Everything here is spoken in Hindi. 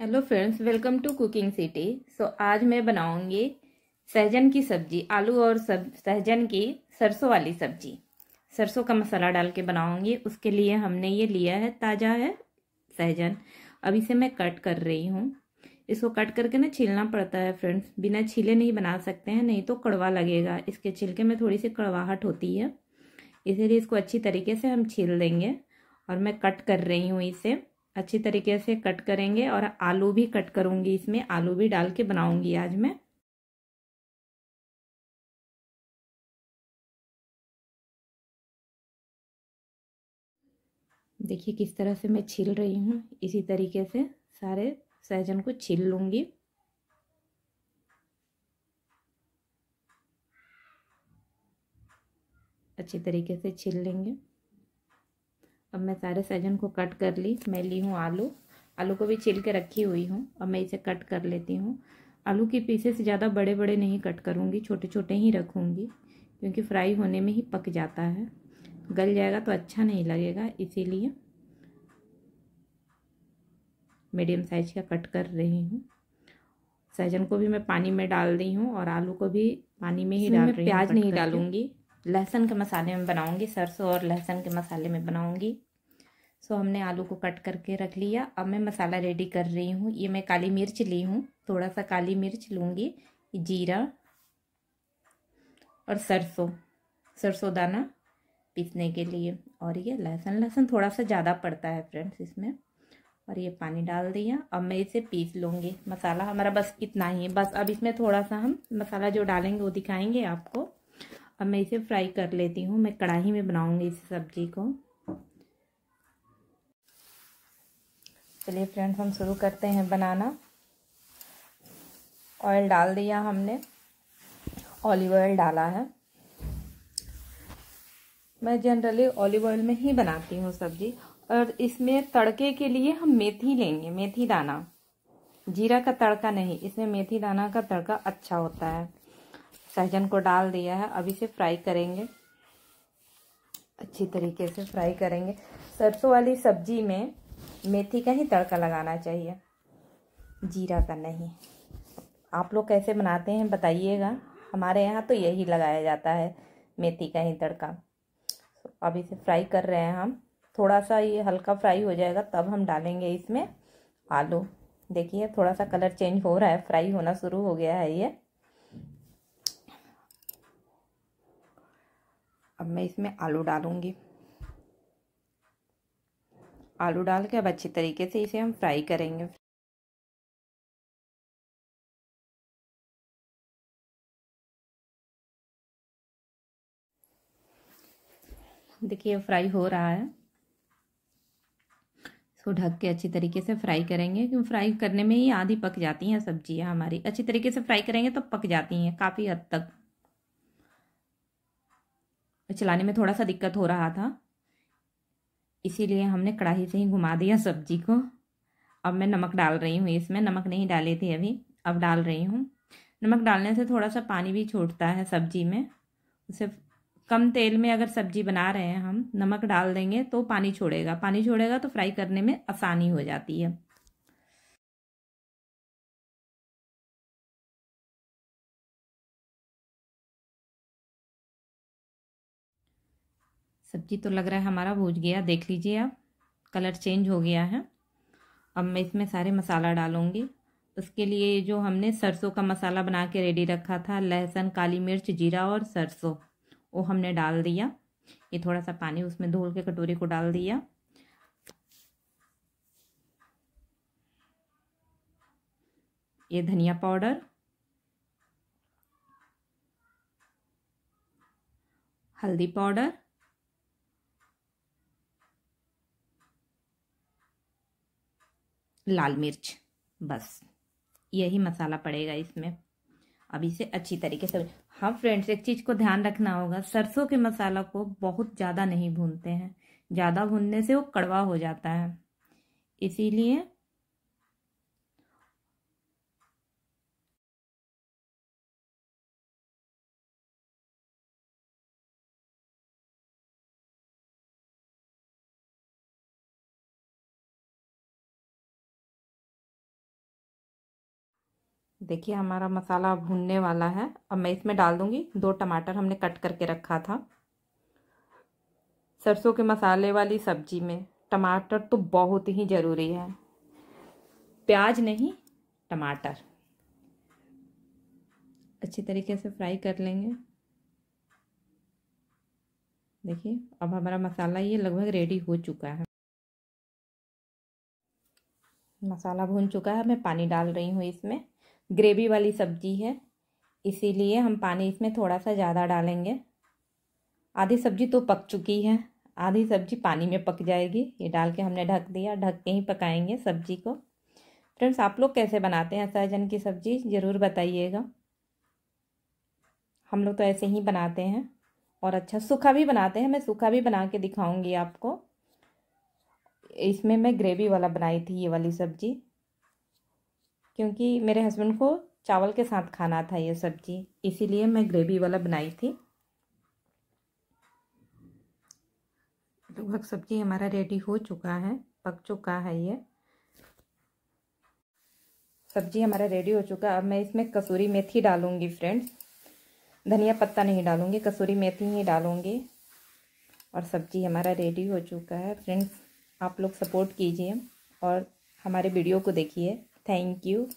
Hello friends welcome to cooking city so आज मैं बनाऊंगी सहजन की सब्जी आलू और सब सहजन की सरसों वाली सब्जी सरसों का मसाला डाल के बनाऊंगी उसके लिए हमने ये लिया है ताज़ा है सहजन अब इसे मैं कट कर रही हूँ इसको कट करके ना छीलना पड़ता है फ्रेंड्स बिना छीले नहीं बना सकते हैं नहीं तो कड़वा लगेगा इसके छिलके में थोड़ी सी कड़वाहट होती है इसीलिए इसको अच्छी तरीके से हम छील देंगे और मैं कट कर रही हूँ इसे अच्छी तरीके से कट करेंगे और आलू भी कट करूंगी इसमें आलू भी डाल के बनाऊंगी आज मैं देखिए किस तरह से मैं छील रही हूँ इसी तरीके से सारे सहजन को छील लूंगी अच्छी तरीके से छील लेंगे मैं सारे सहजन को कट कर ली मैं ली हूँ आलू आलू को भी छील के रखी हुई हूँ अब मैं इसे कट कर लेती हूँ आलू के पीसेस ज़्यादा बड़े बड़े नहीं कट करूँगी छोटे छोटे ही रखूँगी क्योंकि फ्राई होने में ही पक जाता है गल जाएगा तो अच्छा नहीं लगेगा इसीलिए मीडियम साइज का कट कर रही हूँ सहजन को भी मैं पानी में डाल दी हूँ और आलू को भी पानी में ही डाल रही प्याज नहीं डालूँगी लहसुन के मसाले में बनाऊँगी सरसों और लहसुन के मसाले में बनाऊँगी सो हमने आलू को कट करके रख लिया अब मैं मसाला रेडी कर रही हूँ ये मैं काली मिर्च ली हूँ थोड़ा सा काली मिर्च लूँगी जीरा और सरसों सरसों दाना पीसने के लिए और ये लहसुन लहसुन थोड़ा सा ज़्यादा पड़ता है फ्रेंड्स इसमें और ये पानी डाल दिया अब मैं इसे पीस लूँगी मसाला हमारा बस इतना ही है बस अब इसमें थोड़ा सा हम मसाला जो डालेंगे वो दिखाएंगे आपको अब मैं इसे फ्राई कर लेती हूँ मैं कढ़ाई में बनाऊँगी इस सब्जी को चलिए फ्रेंड्स हम शुरू करते हैं बनाना ऑयल डाल दिया हमने ऑलिव ऑयल डाला है मैं जनरली ऑलिव ऑयल में ही बनाती हूँ सब्जी और इसमें तड़के के लिए हम मेथी लेंगे मेथी दाना जीरा का तड़का नहीं इसमें मेथी दाना का तड़का अच्छा होता है सहजन को डाल दिया है अब इसे फ्राई करेंगे अच्छी तरीके से फ्राई करेंगे सरसों वाली सब्जी में मेथी का ही तड़का लगाना चाहिए जीरा का नहीं आप लोग कैसे बनाते हैं बताइएगा हमारे यहाँ तो यही लगाया जाता है मेथी का ही तड़का अब इसे फ्राई कर रहे हैं हम थोड़ा सा ये हल्का फ्राई हो जाएगा तब हम डालेंगे इसमें आलू देखिए थोड़ा सा कलर चेंज हो रहा है फ्राई होना शुरू हो गया है ये अब मैं इसमें आलू डालूँगी आलू डाल के अब अच्छी तरीके से इसे हम फ्राई करेंगे देखिए फ्राई हो रहा है इसको ढक के अच्छी तरीके से फ्राई करेंगे क्योंकि फ्राई करने में ही आधी पक जाती हैं सब्जियां हमारी अच्छी तरीके से फ्राई करेंगे तो पक जाती हैं काफ़ी हद तक चलाने में थोड़ा सा दिक्कत हो रहा था इसीलिए हमने कढ़ाई से ही घुमा दिया सब्जी को अब मैं नमक डाल रही हूँ इसमें नमक नहीं डाली थी अभी अब डाल रही हूँ नमक डालने से थोड़ा सा पानी भी छूटता है सब्जी में उसे कम तेल में अगर सब्जी बना रहे हैं हम नमक डाल देंगे तो पानी छोड़ेगा पानी छोड़ेगा तो फ्राई करने में आसानी हो जाती है सब्जी तो लग रहा है हमारा भूज गया देख लीजिए आप कलर चेंज हो गया है अब मैं इसमें सारे मसाला डालूँगी उसके लिए जो हमने सरसों का मसाला बना के रेडी रखा था लहसुन काली मिर्च जीरा और सरसों वो हमने डाल दिया ये थोड़ा सा पानी उसमें धोल के कटोरी को डाल दिया ये धनिया पाउडर हल्दी पाउडर लाल मिर्च बस यही मसाला पड़ेगा इसमें अब इसे अच्छी तरीके से हाँ फ्रेंड्स एक चीज़ को ध्यान रखना होगा सरसों के मसाला को बहुत ज़्यादा नहीं भूनते हैं ज़्यादा भूनने से वो कड़वा हो जाता है इसीलिए देखिए हमारा मसाला भूनने वाला है अब मैं इसमें डाल दूंगी दो टमाटर हमने कट करके रखा था सरसों के मसाले वाली सब्जी में टमाटर तो बहुत ही ज़रूरी है प्याज नहीं टमाटर अच्छी तरीके से फ्राई कर लेंगे देखिए अब हमारा मसाला ये लगभग रेडी हो चुका है मसाला भून चुका है मैं पानी डाल रही हूँ इसमें ग्रेवी वाली सब्जी है इसीलिए हम पानी इसमें थोड़ा सा ज़्यादा डालेंगे आधी सब्जी तो पक चुकी है आधी सब्जी पानी में पक जाएगी ये डाल के हमने ढक दिया ढक के ही पकाएंगे सब्जी को फ्रेंड्स आप लोग कैसे बनाते हैं सहजन की सब्ज़ी ज़रूर बताइएगा हम लोग तो ऐसे ही बनाते हैं और अच्छा सूखा भी बनाते हैं मैं सूखा भी बना के दिखाऊंगी आपको इसमें मैं ग्रेवी वाला बनाई थी ये वाली सब्ज़ी क्योंकि मेरे हस्बैंड को चावल के साथ खाना था ये सब्जी इसीलिए मैं ग्रेवी वाला बनाई थी लगभग सब्जी हमारा रेडी हो चुका है पक चुका है ये सब्जी हमारा रेडी हो चुका है अब मैं इसमें कसूरी मेथी डालूंगी फ्रेंड्स धनिया पत्ता नहीं डालूंगी कसूरी मेथी ही डालूंगी और सब्जी हमारा रेडी हो चुका है फ्रेंड्स आप लोग सपोर्ट कीजिए और हमारे वीडियो को देखिए Thank you.